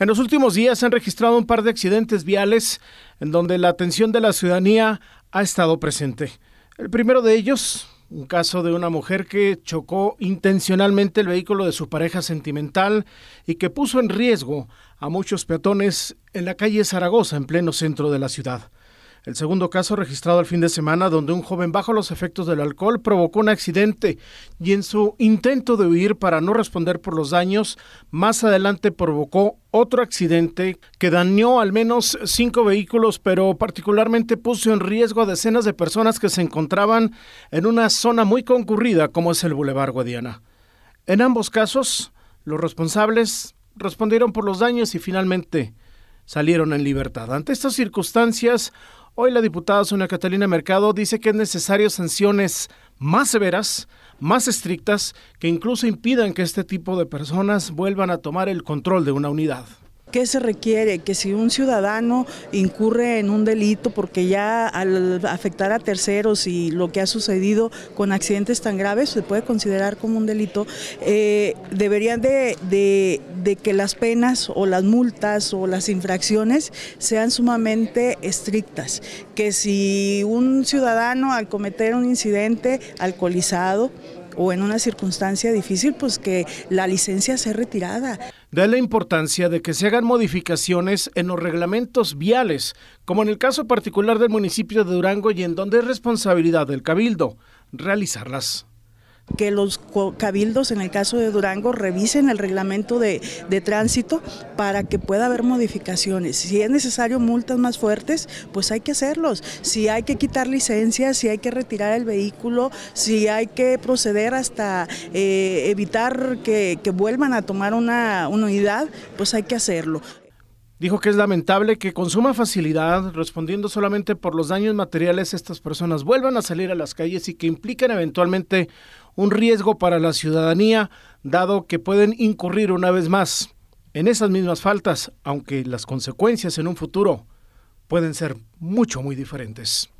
En los últimos días se han registrado un par de accidentes viales en donde la atención de la ciudadanía ha estado presente. El primero de ellos, un caso de una mujer que chocó intencionalmente el vehículo de su pareja sentimental y que puso en riesgo a muchos peatones en la calle Zaragoza, en pleno centro de la ciudad. El segundo caso registrado al fin de semana donde un joven bajo los efectos del alcohol provocó un accidente y en su intento de huir para no responder por los daños, más adelante provocó otro accidente que dañó al menos cinco vehículos, pero particularmente puso en riesgo a decenas de personas que se encontraban en una zona muy concurrida como es el Boulevard Guadiana. En ambos casos, los responsables respondieron por los daños y finalmente salieron en libertad. Ante estas circunstancias, Hoy la diputada Sonia Catalina Mercado dice que es necesario sanciones más severas, más estrictas, que incluso impidan que este tipo de personas vuelvan a tomar el control de una unidad. ¿Qué se requiere? Que si un ciudadano incurre en un delito porque ya al afectar a terceros y lo que ha sucedido con accidentes tan graves se puede considerar como un delito, eh, deberían de, de que las penas o las multas o las infracciones sean sumamente estrictas. Que si un ciudadano al cometer un incidente alcoholizado, o en una circunstancia difícil, pues que la licencia sea retirada. Da la importancia de que se hagan modificaciones en los reglamentos viales, como en el caso particular del municipio de Durango y en donde es responsabilidad del Cabildo realizarlas que los cabildos, en el caso de Durango, revisen el reglamento de, tránsito para que pueda haber modificaciones. Si es necesario multas más fuertes, pues hay que hacerlos. Si hay que quitar licencias, si hay que retirar el vehículo, si hay que proceder hasta eh, evitar que, vuelvan a tomar una, unidad, pues hay que hacerlo. Dijo que es lamentable que con suma facilidad, respondiendo solamente por los daños materiales, estas personas vuelvan a salir a las calles y que impliquen eventualmente un riesgo para la ciudadanía, dado que pueden incurrir una vez más en esas mismas faltas, aunque las consecuencias en un futuro pueden ser mucho, muy diferentes.